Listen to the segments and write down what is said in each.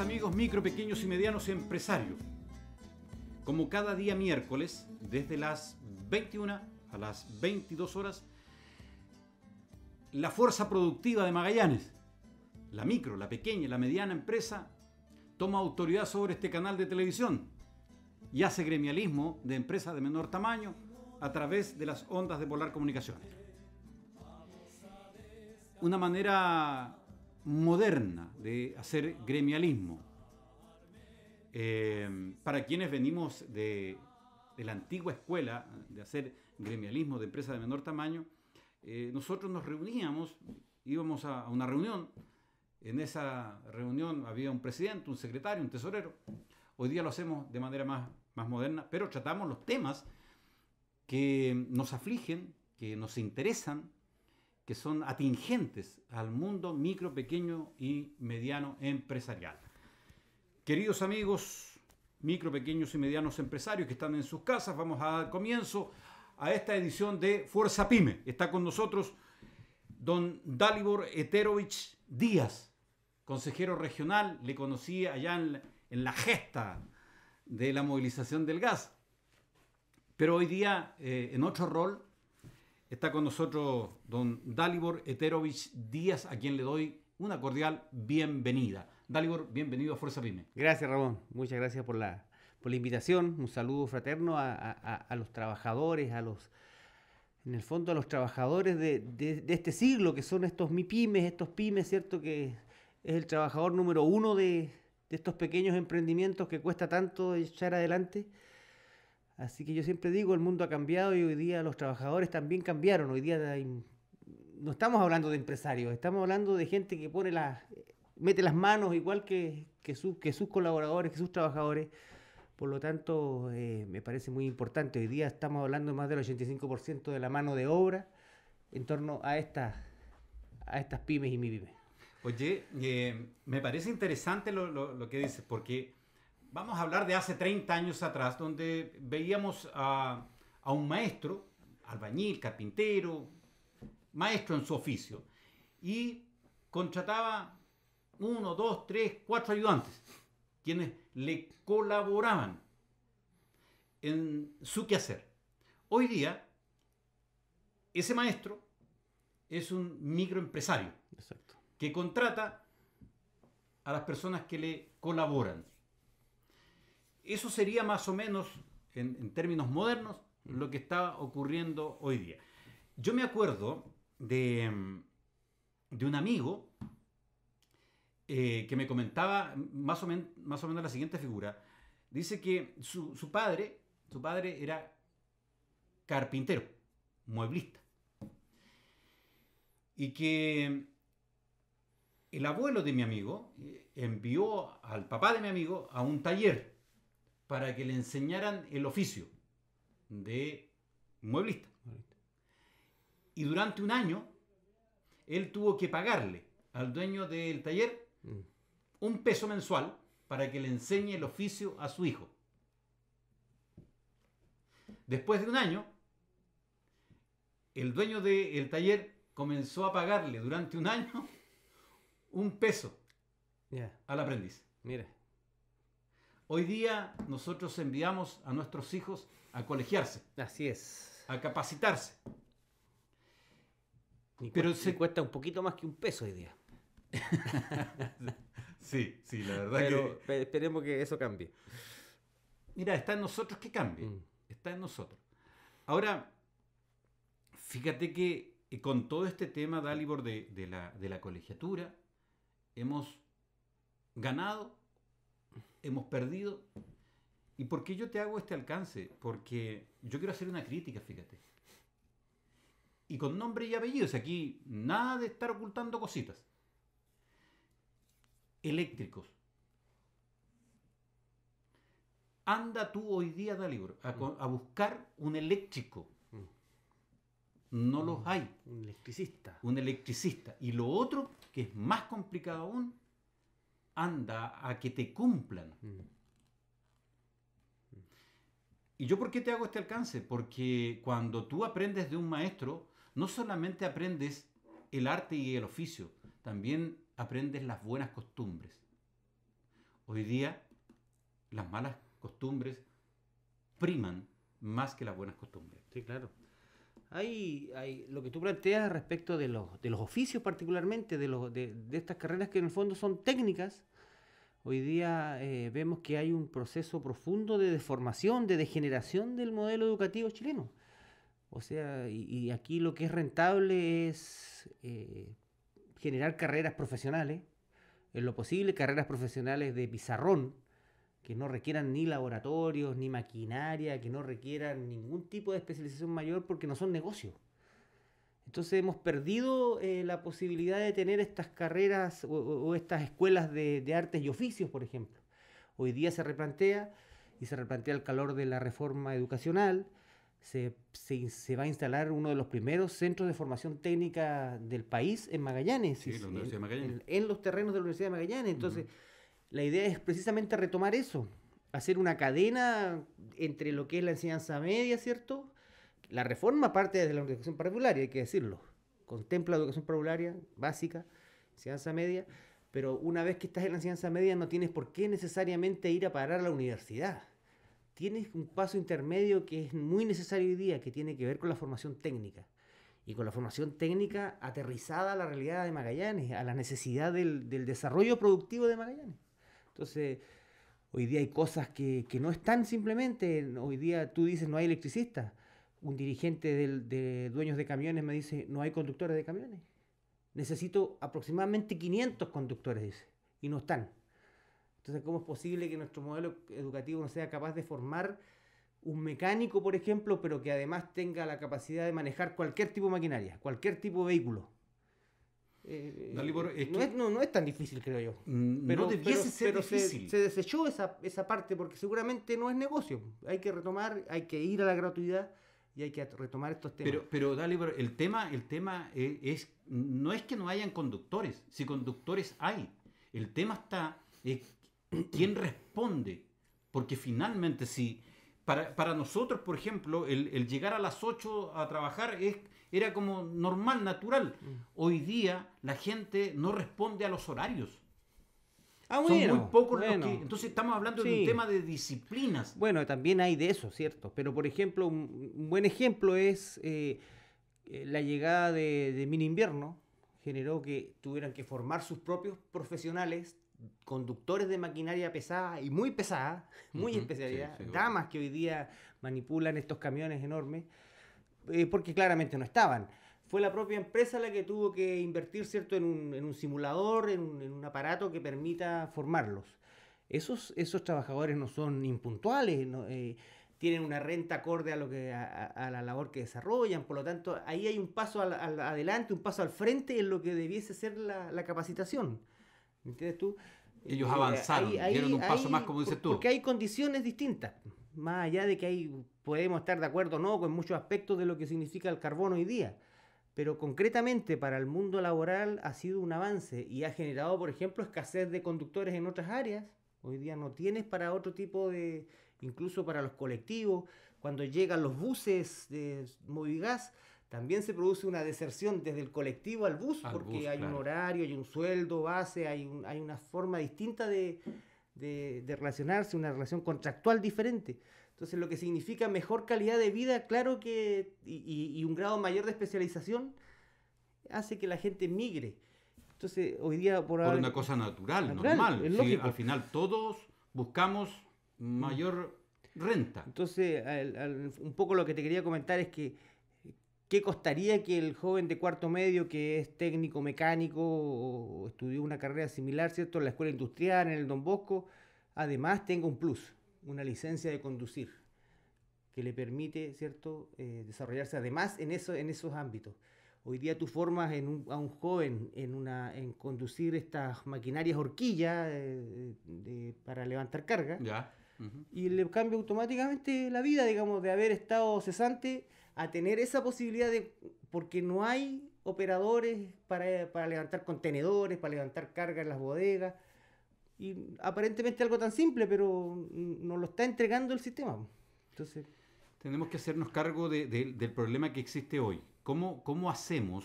amigos micro, pequeños y medianos empresarios. Como cada día miércoles, desde las 21 a las 22 horas, la fuerza productiva de Magallanes, la micro, la pequeña, la mediana empresa, toma autoridad sobre este canal de televisión y hace gremialismo de empresas de menor tamaño a través de las ondas de Polar Comunicaciones. Una manera moderna de hacer gremialismo. Eh, para quienes venimos de, la antigua escuela de hacer gremialismo de empresas de menor tamaño, eh, nosotros nos reuníamos, íbamos a, una reunión, en esa reunión había un presidente, un secretario, un tesorero. Hoy día lo hacemos de manera más, más moderna, pero tratamos los temas que nos afligen, que nos interesan, que son atingentes al mundo micro, pequeño y mediano empresarial. Queridos amigos, micro, pequeños y medianos empresarios que están en sus casas, vamos a dar comienzo a esta edición de Fuerza Pyme. Está con nosotros don Dalibor Eterovich Díaz, consejero regional, le conocí allá en, la gesta de la movilización del gas. Pero hoy día, eh, en otro rol, Está con nosotros don Dalibor Eterovich Díaz, a quien le doy una cordial bienvenida. Dalibor, bienvenido a Fuerza Pyme. Gracias, Ramón. Muchas gracias por la, invitación. Un saludo fraterno a, los trabajadores, a los, en el fondo, a los trabajadores de, este siglo, que son estos MIPYMES, estos pymes, ¿cierto? Que es el trabajador número uno de, de estos pequeños emprendimientos que cuesta tanto echar adelante. Así que yo siempre digo, el mundo ha cambiado y hoy día los trabajadores también cambiaron. Hoy día no estamos hablando de empresarios, estamos hablando de gente que pone las, mete las manos igual que, que, sus colaboradores, que sus trabajadores. Por lo tanto, eh, me parece muy importante. Hoy día estamos hablando más del 85% de la mano de obra en torno a, estas a estas pymes y mi pymes. Oye, eh, me parece interesante lo, lo que dices, porque Vamos a hablar de hace 30 años atrás, donde veíamos a, un maestro, albañil, carpintero, maestro en su oficio, y contrataba uno, dos, tres, cuatro ayudantes, quienes le colaboraban en su quehacer. Hoy día, ese maestro es un microempresario que contrata a las personas que le colaboran. Eso sería más o menos, en, términos modernos, lo que está ocurriendo hoy día. Yo me acuerdo de, un amigo eh, que me comentaba más o, más o menos la siguiente figura. Dice que su, padre, su padre era carpintero, mueblista. Y que el abuelo de mi amigo eh, envió al papá de mi amigo a un taller para que le enseñaran el oficio de mueblista. Y durante un año, él tuvo que pagarle al dueño del taller mm. un peso mensual para que le enseñe el oficio a su hijo. Después de un año, el dueño del taller comenzó a pagarle durante un año un peso al aprendiz. mire Hoy día nosotros enviamos a nuestros hijos a colegiarse. Así es. A capacitarse. Pero se cuesta un poquito más que un peso hoy día. sí, sí, la verdad Pero que... esperemos que eso cambie. Mira, está en nosotros que cambie. Mm. Está en nosotros. Ahora, fíjate que eh, con todo este tema, Dalibor, de, de, de la colegiatura, hemos ganado hemos perdido. ¿Y por qué yo te hago este alcance? Porque yo quiero hacer una crítica, fíjate. Y con nombre y apellidos, aquí nada de estar ocultando cositas. Eléctricos. Anda tú hoy día, Dalibor, a, mm. a buscar un eléctrico. Mm. No los hay. Un electricista. Un electricista. Y lo otro, que es más complicado aún, anda a que te cumplan. ¿Y yo por qué te hago este alcance? Porque cuando tú aprendes de un maestro, no solamente aprendes el arte y el oficio, también aprendes las buenas costumbres. Hoy día las malas costumbres priman más que las buenas costumbres. Sí, claro. Hay, lo que tú planteas respecto de los, oficios particularmente, de, estas carreras que en el fondo son técnicas, hoy día eh, vemos que hay un proceso profundo de deformación, de degeneración del modelo educativo chileno. O sea, y, aquí lo que es rentable es eh, generar carreras profesionales, en lo posible carreras profesionales de pizarrón, que no requieran ni laboratorios, ni maquinaria, que no requieran ningún tipo de especialización mayor porque no son negocios. Entonces hemos perdido eh, la posibilidad de tener estas carreras o, estas escuelas de, artes y oficios, por ejemplo. Hoy día se replantea y se replantea el calor de la reforma educacional. Se, va a instalar uno de los primeros centros de formación técnica del país en Magallanes, sí, en, la Universidad de Magallanes. En, los terrenos de la Universidad de Magallanes. Entonces, la idea es precisamente retomar eso, hacer una cadena entre lo que es la enseñanza media, ¿cierto? La reforma parte desde la educación particular, hay que decirlo. Contempla la educación parvularia básica, enseñanza media, pero una vez que estás en la enseñanza media no tienes por qué necesariamente ir a parar a la universidad. Tienes un paso intermedio que es muy necesario hoy día, que tiene que ver con la formación técnica. Y con la formación técnica aterrizada a la realidad de Magallanes, a la necesidad del desarrollo productivo de Magallanes. Entonces, hoy día hay cosas que, que no están simplemente, hoy día tú dices no hay electricista. Un dirigente de, de dueños de camiones me dice no hay conductores de camiones. Necesito aproximadamente 500 conductores, dice, y no están. Entonces, ¿cómo es posible que nuestro modelo educativo no sea capaz de formar un mecánico, por ejemplo, pero que además tenga la capacidad de manejar cualquier tipo de maquinaria, cualquier tipo de vehículo? Eh, no, es, tan difícil, creo yo. Mm, pero, ser difícil. Se, desechó esa, parte porque seguramente no es negocio. Hay que retomar, hay que ir a la gratuidad y hay que retomar estos temas. Pero, pero Dalibor, el tema, el tema es, no es que no hayan conductores, si conductores hay. El tema está quién responde. Porque finalmente, si para, nosotros, por ejemplo, el, el llegar a las 8 a trabajar es era como normal, natural. Mm. Hoy día la gente no responde a los horarios. Ah, muy pocos los que. Entonces estamos hablando de un tema de disciplinas. Bueno, también hay de eso, ¿cierto? Pero, por ejemplo, un, buen ejemplo es eh, eh, la llegada de, Mini Invierno, generó que tuvieran que formar sus propios profesionales, conductores de maquinaria pesada y muy pesada, muy especialidad, damas que hoy día manipulan estos camiones enormes. Eh, porque claramente no estaban. Fue la propia empresa la que tuvo que invertir, ¿cierto?, en un, en un simulador, en un, aparato que permita formarlos. Esos, esos trabajadores no son impuntuales, eh, tienen una renta acorde a, lo que, a, la labor que desarrollan, por lo tanto, ahí hay un paso al, adelante, un paso al frente en lo que debiese ser la, capacitación. ¿Me entiendes tú? Ellos eh, avanzaron, dieron un paso más, como dices tú. Porque hay condiciones distintas más allá de que ahí podemos estar de acuerdo o no con muchos aspectos de lo que significa el carbón hoy día, pero concretamente para el mundo laboral ha sido un avance y ha generado, por ejemplo, escasez de conductores en otras áreas. Hoy día no tienes para otro tipo de, incluso para los colectivos, cuando llegan los buses de Movigas, también se produce una deserción desde el colectivo al bus, porque hay un horario, hay un sueldo base, hay una forma distinta de, de, relacionarse, una relación contractual diferente. Entonces, lo que significa mejor calidad de vida, claro que, y, un grado mayor de especialización, hace que la gente migre. Entonces, hoy día por, una cosa natural, normal. al final todos buscamos mayor mm. renta. Entonces, un poco lo que te quería comentar es que ¿Qué costaría que el joven de cuarto medio, que es técnico mecánico o estudió una carrera similar, ¿cierto?, en la escuela industrial, en el Don Bosco, además tenga un plus, una licencia de conducir, que le permite, ¿cierto?, eh, desarrollarse además en, eso, en esos ámbitos. Hoy día tú formas a un joven en, una, en conducir estas maquinarias horquillas eh, para levantar carga. Ya. Y le cambia automáticamente la vida, digamos, de haber estado cesante a tener esa posibilidad de, porque no hay operadores para, levantar contenedores, para levantar carga en las bodegas. Y aparentemente algo tan simple, pero nos lo está entregando el sistema. Entonces... Tenemos que hacernos cargo de, del problema que existe hoy. ¿Cómo, ¿Cómo hacemos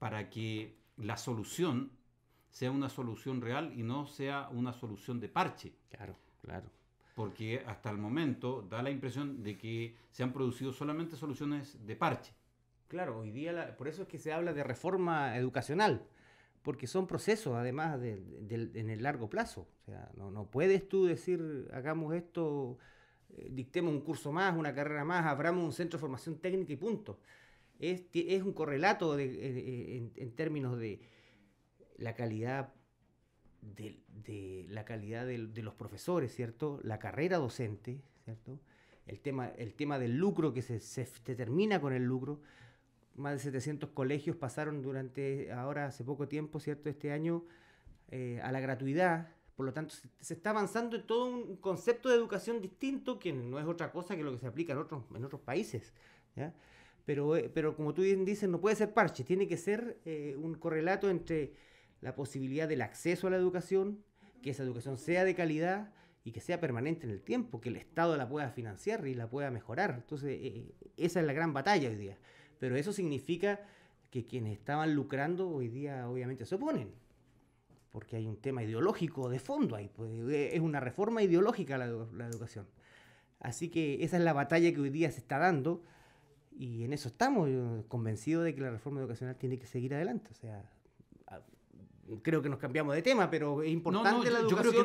para que la solución sea una solución real y no sea una solución de parche? Claro, claro porque hasta el momento da la impresión de que se han producido solamente soluciones de parche. Claro, hoy día por eso es que se habla de reforma educacional, porque son procesos además en el largo plazo. O sea, no, puedes tú decir, hagamos esto, eh, dictemos un curso más, una carrera más, abramos un centro de formación técnica y punto. Es, es un correlato eh, eh, en, en términos de la calidad de, la calidad de, los profesores, ¿cierto? La carrera docente, ¿cierto? El tema, el tema del lucro, que se, se, termina con el lucro. Más de 700 colegios pasaron durante, ahora hace poco tiempo, ¿cierto? Este año, eh, a la gratuidad. Por lo tanto, se, está avanzando en todo un concepto de educación distinto, que no es otra cosa que lo que se aplica en otros, en otros países, Pero, eh, pero como tú bien dices, no puede ser parche, tiene que ser eh, un correlato entre la posibilidad del acceso a la educación, que esa educación sea de calidad y que sea permanente en el tiempo, que el Estado la pueda financiar y la pueda mejorar. Entonces, eh, eh, esa es la gran batalla hoy día. Pero eso significa que quienes estaban lucrando hoy día obviamente se oponen, porque hay un tema ideológico de fondo ahí, pues, eh, es una reforma ideológica la, educación. Así que esa es la batalla que hoy día se está dando y en eso estamos, convencidos de que la reforma educacional tiene que seguir adelante. O sea, creo que nos cambiamos de tema, pero es importante la educación. Yo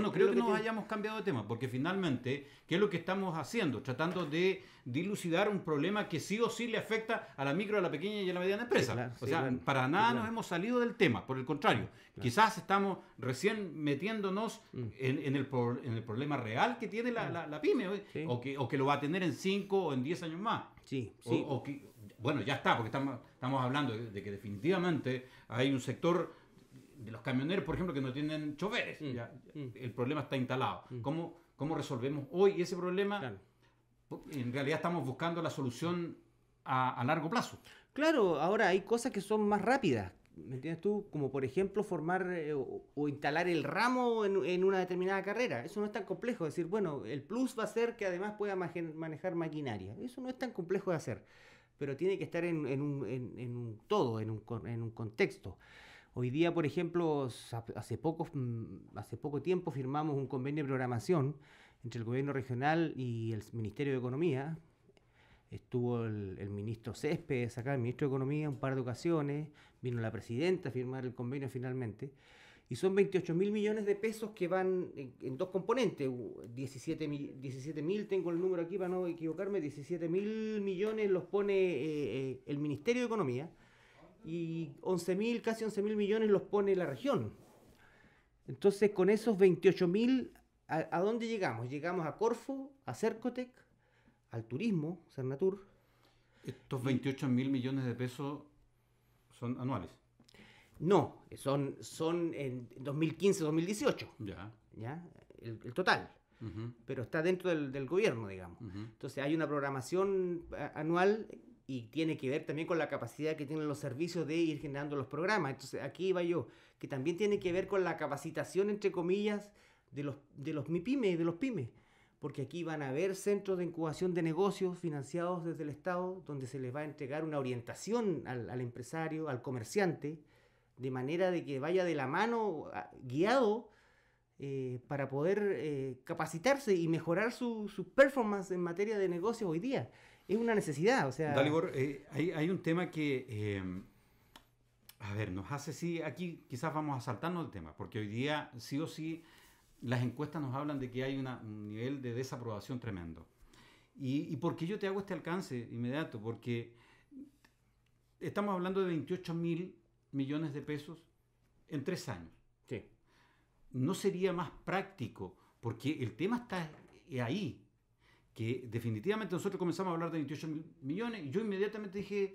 no, creo que, nos hayamos cambiado de tema, porque finalmente, ¿qué es lo que estamos haciendo? Tratando de dilucidar un problema que sí o sí le afecta a la micro, a la pequeña y a la mediana empresa. o sea, para nada nos hemos salido del tema, por el contrario, quizás estamos recién metiéndonos mm. en, el problema real que tiene la, mm. pyme, o, que, o que lo va a tener en 5 o en 10 años más. Sí, sí. bueno, ya está, porque estamos, estamos hablando de que definitivamente hay un sector de los camioneros, por ejemplo, que no tienen choferes. Mm. Ya, mm. El problema está instalado. Mm. ¿Cómo, ¿Cómo, resolvemos hoy ese problema? En realidad estamos buscando la solución a, largo plazo. Claro, ahora hay cosas que son más rápidas. ¿Me entiendes tú? Como por ejemplo formar eh, o, instalar el ramo en, en, una determinada carrera. Eso no es tan complejo. decir, bueno, el plus va a ser que además pueda manejar maquinaria. Eso no es tan complejo de hacer. Pero tiene que estar en, en, un, en un, todo, en un, un contexto. Hoy día, por ejemplo, hace poco, mm, hace poco tiempo firmamos un convenio de programación entre el gobierno regional y el Ministerio de Economía. Estuvo el, ministro Céspedes acá, el ministro de Economía, un par de ocasiones. Vino la presidenta a firmar el convenio finalmente. Y son 28 mil millones de pesos que van en, dos componentes. 17 mil, 17 mil, tengo el número aquí para no equivocarme, 17 mil millones los pone eh, eh, el Ministerio de Economía y 11 mil, casi 11 mil millones los pone la región. Entonces, con esos 28.000, mil, ¿a, dónde llegamos? Llegamos a Corfo, a Cercotec, al turismo, Cernatur. Estos 28 mil millones de pesos son anuales. No, son, son en 2015-2018. Ya. ¿ya? El, total. Pero está dentro del, gobierno, digamos. Entonces hay una programación eh, anual y tiene que ver también con la capacidad que tienen los servicios de ir generando los programas. Entonces, aquí va yo, que también tiene que ver con la capacitación, entre comillas, de los, de los MIPYME, de los pymes, porque aquí van a haber centros de incubación de negocios financiados desde el Estado, donde se les va a entregar una orientación al, empresario, al comerciante, de manera de que vaya de la mano, ah, guiado, eh, para poder eh, capacitarse y mejorar su, su performance en materia de negocios hoy día es una necesidad, o sea... Dalibor, eh, hay, un tema que, eh, a ver, nos hace, sí, aquí quizás vamos a saltarnos el tema, porque hoy día sí o sí las encuestas nos hablan de que hay un nivel de desaprobación tremendo. ¿Y, ¿Y por qué yo te hago este alcance inmediato? Porque estamos hablando de 28 mil millones de pesos en tres años. Sí. ¿No sería más práctico? Porque el tema está ahí que definitivamente nosotros comenzamos a hablar de 28 millones y yo inmediatamente dije,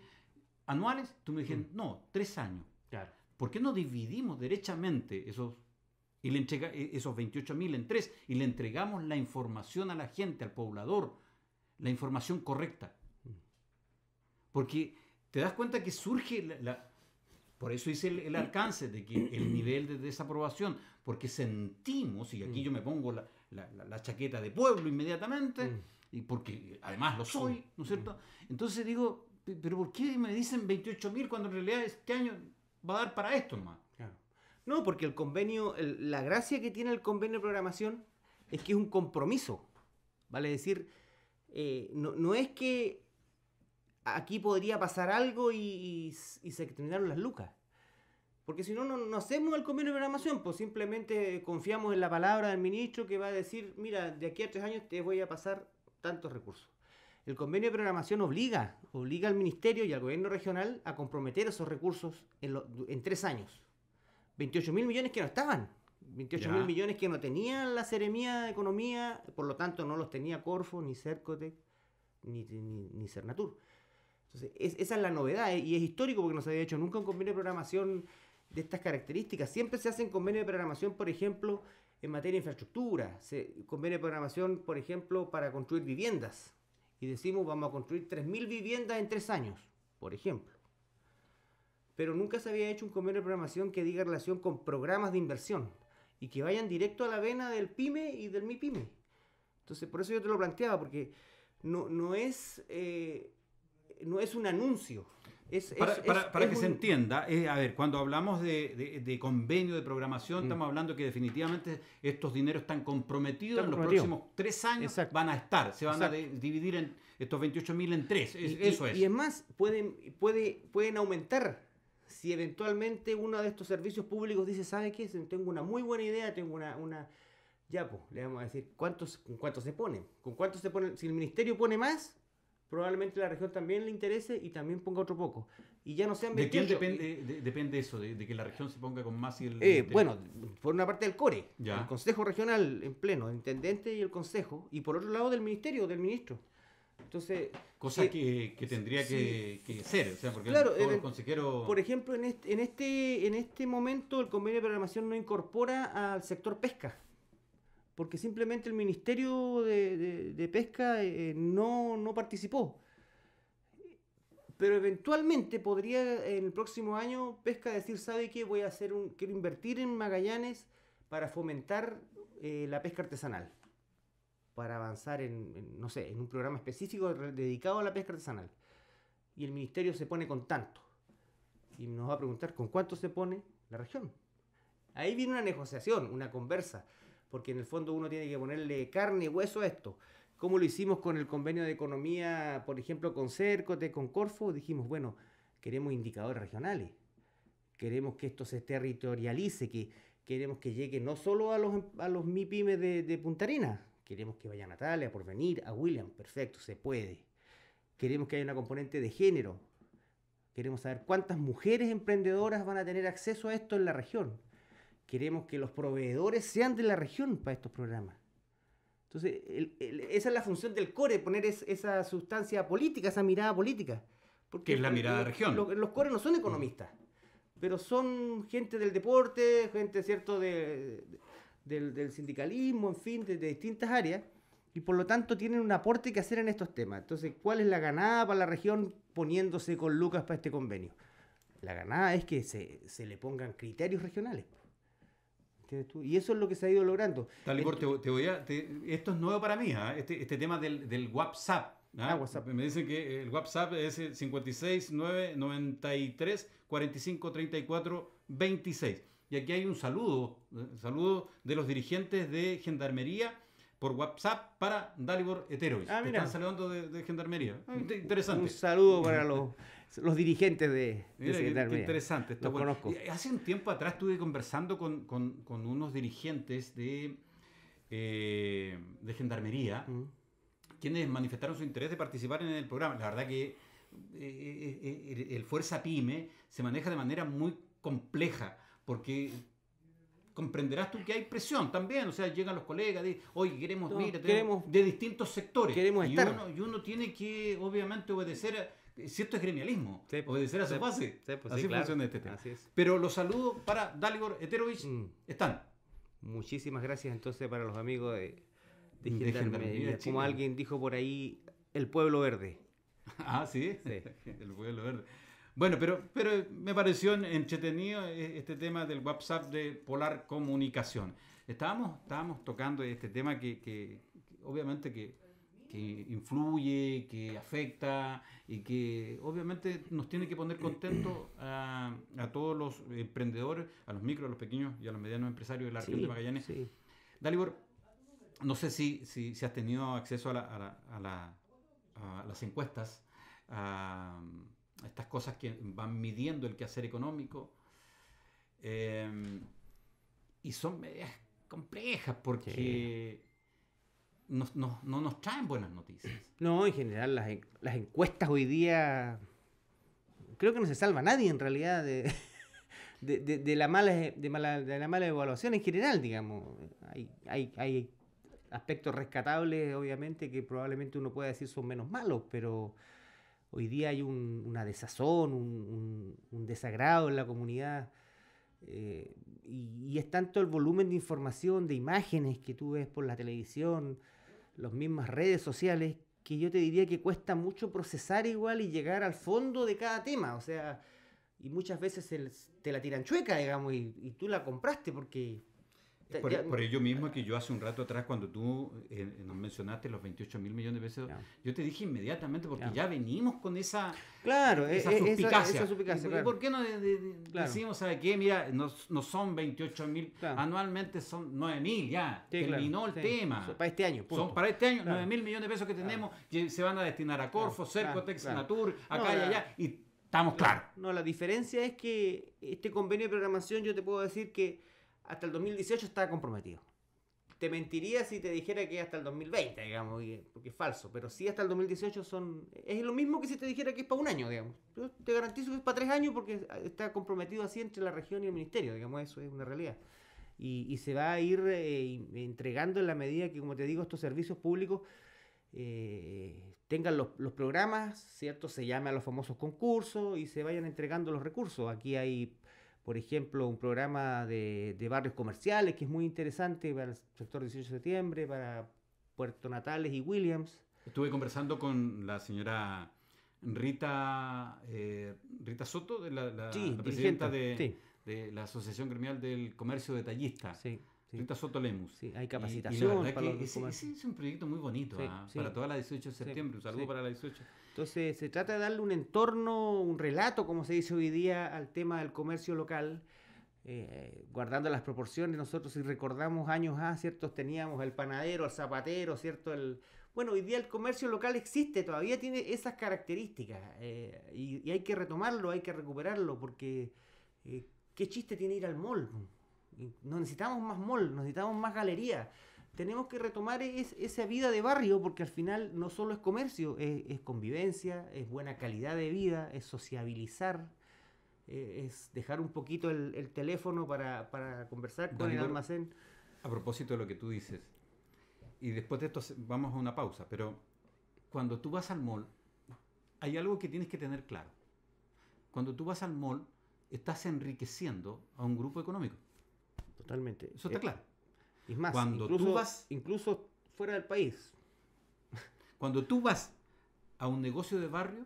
anuales, tú me dijiste, mm. no, tres años. Claro. ¿Por qué no dividimos derechamente esos, y le e, esos 28 mil en tres y le entregamos la información a la gente, al poblador, la información correcta? Mm. Porque te das cuenta que surge la, por eso hice el, el, alcance de que el nivel de desaprobación, porque sentimos, y aquí mm. yo me pongo la, la, chaqueta de pueblo inmediatamente, mm. y porque además lo soy, ¿no es cierto? Mm. Entonces digo, ¿pero por qué me dicen 28.000 cuando en realidad este año va a dar para esto nomás? No, porque el convenio, la gracia que tiene el convenio de programación es que es un compromiso, ¿vale? Es decir, eh, no, es que aquí podría pasar algo y, y se terminaron las lucas. Porque si no, no, hacemos el convenio de programación, pues simplemente confiamos en la palabra del ministro que va a decir, mira, de aquí a tres años te voy a pasar tantos recursos. El convenio de programación obliga, obliga al ministerio y al gobierno regional a comprometer esos recursos en, tres años. 28 mil millones que no estaban, 28 mil millones que no tenían la Seremía de Economía, por lo tanto no los tenía Corfo, ni Cercotec, ni, ni, Cernatur. Entonces, esa es la novedad eh, y es histórico porque no se había hecho nunca un convenio de programación de estas características. Siempre se hacen convenios de programación, por ejemplo, en materia de infraestructura, se, de programación, por ejemplo, para construir viviendas. Y decimos, vamos a construir 3.000 viviendas en tres años, por ejemplo. Pero nunca se había hecho un convenio de programación que diga relación con programas de inversión y que vayan directo a la vena del PYME y del MIPYME. Entonces, por eso yo te lo planteaba, porque no, es, eh, no es un anuncio, para, que se entienda, a ver, cuando hablamos de, convenio de programación, mm. estamos hablando que definitivamente estos dineros están comprometidos, en los próximos tres años van a estar, se van a dividir en estos 28 mil en tres, y, eso es. Y es más, pueden, puede, pueden aumentar si eventualmente uno de estos servicios públicos dice, ¿sabe qué? Tengo una muy buena idea, tengo una... una... Ya, pues, le vamos a decir, ¿cuántos, ¿con cuánto se pone? ¿Con cuánto se pone? Si el ministerio pone más, probablemente la región también le interese y también ponga otro poco. Y ya no sean ¿De quién depende, depende eso? De, que la región se ponga con más y el... Eh, bueno, por una parte del CORE, el Consejo Regional en pleno, el Intendente y el Consejo, y por otro lado del Ministerio, del Ministro. Entonces... Cosa eh, que, tendría que, ser, porque el, consejero... Por ejemplo, en este, en, este, en este momento el convenio de programación no incorpora al sector pesca porque simplemente el Ministerio de, de, Pesca eh, eh, no, no, participó. Pero eventualmente podría en el próximo año Pesca decir, ¿sabe qué? Voy a hacer un, quiero invertir en Magallanes para fomentar eh, la pesca artesanal, para avanzar en, no sé, en un programa específico dedicado a la pesca artesanal. Y el ministerio se pone con tanto. Y nos va a preguntar, ¿con cuánto se pone la región? Ahí viene una negociación, una conversa porque en el fondo uno tiene que ponerle carne y hueso a esto. Como lo hicimos con el convenio de economía, por ejemplo, con Cercote, con Corfo, dijimos, bueno, queremos indicadores regionales, queremos que esto se territorialice, que queremos que llegue no solo a los, a los MIPIMES de, de Punta queremos que vaya a Natalia, por venir, a William, perfecto, se puede. Queremos que haya una componente de género. Queremos saber cuántas mujeres emprendedoras van a tener acceso a esto en la región. Queremos que los proveedores sean de la región para estos programas. Entonces, esa es la función del core, poner esa sustancia política, esa mirada política. Porque es la mirada de la región. Los, core no son mm. economistas, pero son gente del deporte, gente, ¿cierto?, del, sindicalismo, en fin, de, distintas áreas, y por lo tanto tienen un aporte que hacer en estos temas. Entonces, ¿cuál es la ganada para la región poniéndose con Lucas para este convenio? La ganada es que se le pongan criterios regionales. Y eso es lo que se ha ido logrando. Dalibor, te, voy a, esto es nuevo para mí, ¿ah? este, este, tema del, ¿ah? Ah, WhatsApp. Me dicen que el WhatsApp es el 453426 Y aquí hay un saludo, eh, saludo de los dirigentes de Gendarmería por WhatsApp para Dalibor Hetero. están saludando de, Gendarmería. interesante. Un saludo para los los dirigentes de, Mira, Qué, interesante. Esto, los conozco. Hace un tiempo atrás estuve conversando con, unos dirigentes de, eh, Gendarmería, quienes manifestaron su interés de participar en el programa. La verdad que eh, eh, el, Fuerza Pyme se maneja de manera muy compleja, porque comprenderás tú que hay presión también, o sea, llegan los colegas de, hoy queremos, de distintos sectores. y Uno, y uno tiene que, obviamente, obedecer cierto es gremialismo, sí, ser pues. obedecer a su pues, así funciona este tema. Pero los saludos para Dalibor Eterovich mm. están. Muchísimas gracias entonces para los amigos de, de, Como alguien dijo por ahí, el pueblo verde. Ah, sí, el pueblo verde. Bueno, pero, pero me pareció entretenido este tema del WhatsApp de Polar Comunicación. Estábamos, estábamos tocando este tema que, que obviamente que que influye, que afecta y que obviamente nos tiene que poner contentos a, todos los emprendedores, a los micros, a los pequeños y a los medianos empresarios de la región de Magallanes. Dalibor, no sé si, si, has tenido acceso a, la, a, las encuestas, a, estas cosas que van midiendo el quehacer económico. Eh, y son medidas complejas porque no, nos traen buenas noticias. No, en general las, encuestas hoy día creo que no se salva nadie en realidad de, la, mala, de, la mala evaluación en general, digamos. Hay, hay, aspectos rescatables, obviamente, que probablemente uno pueda decir son menos malos, pero hoy día hay una desazón, un, desagrado en la comunidad. Eh, y, y, es tanto el volumen de información, de imágenes que tú ves por la televisión, las mismas redes sociales, que yo te diría que cuesta mucho procesar igual y llegar al fondo de cada tema. O sea, y muchas veces te la tiran chueca, digamos, y, y tú la compraste porque por, e, ello eh, mismo que eh. yo hace un rato atrás, cuando tú eh, nos mencionaste los 28 mil millones de pesos, yo te dije inmediatamente porque ya venimos con esa, claro, e, e, esa suspicacia. ¿Por qué no decimos, ¿sabe qué? Mira, no, son 28 mil, anualmente son 9 mil ya. terminó el tema. para este año. Son para este año, 9 mil millones de pesos que tenemos se van a destinar a Corfo, Cercotex, Natur, acá y allá. Y estamos claros. No, la diferencia es que este convenio de programación, yo te puedo decir que hasta el 2018 estaba comprometido. Te mentiría si te dijera que es hasta el 2020, digamos, porque es falso, pero sí hasta el 2018 son... Es lo mismo que si te dijera que es para un año, digamos. Yo te garantizo que es para tres años porque está comprometido así entre la región y el ministerio, digamos, eso es una realidad. Y, se va a ir eh, entregando en la medida que, como te digo, estos servicios públicos eh, tengan los, los programas, ¿cierto? Se llame a los famosos concursos y se vayan entregando los recursos. Aquí hay por ejemplo, un programa de, barrios comerciales que es muy interesante para el sector 18 de septiembre, para Puerto Natales y Williams. Estuve conversando con la señora Rita, eh, Soto, de la, presidenta de, la Asociación Gremial del Comercio Detallista. Sí. Lemus. Sí, hay capacitación. es un proyecto muy bonito ¿ah? para toda la 18 de septiembre. un saludo para la 18. Entonces, se trata de darle un entorno, un relato, como se dice hoy día, al tema del comercio local. Eh, guardando las proporciones, nosotros si recordamos años A, Teníamos el panadero, el zapatero, ¿cierto? El, bueno, hoy día el comercio local existe, todavía tiene esas características eh, y, hay que retomarlo, hay que recuperarlo, porque eh, ¿qué chiste tiene ir al mall? No necesitamos más mall, necesitamos más galería. Tenemos que retomar esa vida de barrio porque al final no solo es comercio, es, convivencia, es buena calidad de vida, es sociabilizar, e, es dejar un poquito el, teléfono para, conversar con el almacén. A propósito de lo que tú dices, y después de esto vamos a una pausa, pero cuando tú vas al mall, hay algo que tienes que tener claro. Cuando tú vas al mall, estás enriqueciendo a un grupo económico. Totalmente. Eso está eh, claro. Y más, cuando incluso, tú vas, incluso fuera del país. Cuando tú vas a un negocio de barrio,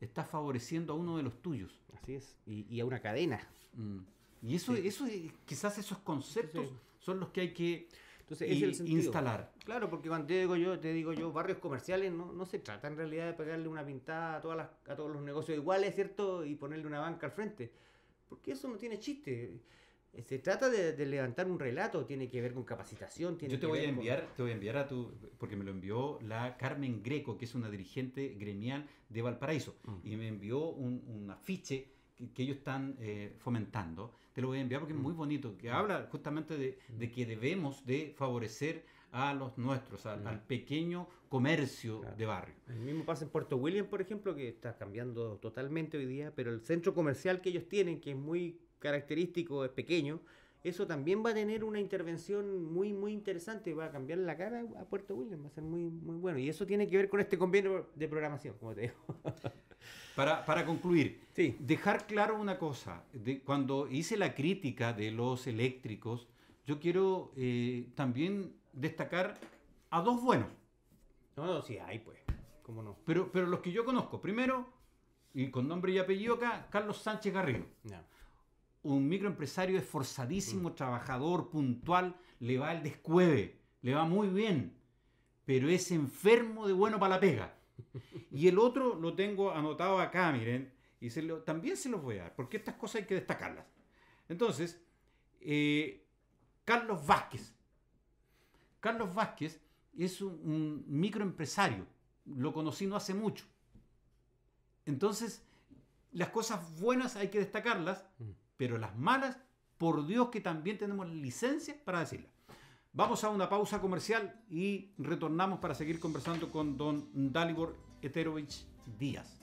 estás favoreciendo a uno de los tuyos. Así es. Y, a una cadena. Mm. Y eso, eso, quizás esos conceptos son los que hay que instalar. Claro, porque cuando te digo yo, te digo yo, barrios comerciales no, se trata en realidad de pegarle una pintada a todas a todos los negocios iguales, ¿cierto? Y ponerle una banca al frente. Porque eso no tiene chiste se trata de, levantar un relato, tiene que ver con capacitación. Tiene Yo te voy a enviar, te voy a enviar a tu, porque me lo envió la Carmen Greco, que es una dirigente gremial de Valparaíso, mm. y me envió un, afiche que, ellos están eh, fomentando, te lo voy a enviar porque es muy mm. bonito, que habla justamente mm. de, que debemos de favorecer a los nuestros, al, pequeño comercio de barrio. El mismo pasa en Puerto William, por ejemplo, que está cambiando totalmente hoy día, pero el centro comercial que ellos tienen, que es muy característico, es pequeño, eso también va a tener una intervención muy, muy interesante. Va a cambiar la cara a Puerto Williams, va a ser muy, muy bueno. Y eso tiene que ver con este convenio de programación, como te digo. para, para, concluir, dejar claro una cosa. De, cuando hice la crítica de los eléctricos, yo quiero eh, también destacar a dos buenos. sí, hay pues, cómo no. Pero, pero los que yo conozco, primero, y con nombre y apellido acá, Carlos Sánchez Garrido un microempresario esforzadísimo, mm. trabajador, puntual, le va el descueve, le va muy bien, pero es enfermo de bueno para la pega. Y el otro lo tengo anotado acá, miren, y se lo, también se los voy a dar, porque estas cosas hay que destacarlas. Entonces, eh, Carlos Vázquez. Carlos Vázquez es un, un microempresario, lo conocí no hace mucho. Entonces, las cosas buenas hay que destacarlas, mm pero las malas, por Dios que también tenemos licencia para decirlas. Vamos a una pausa comercial y retornamos para seguir conversando con don Dalibor Eterovich Díaz.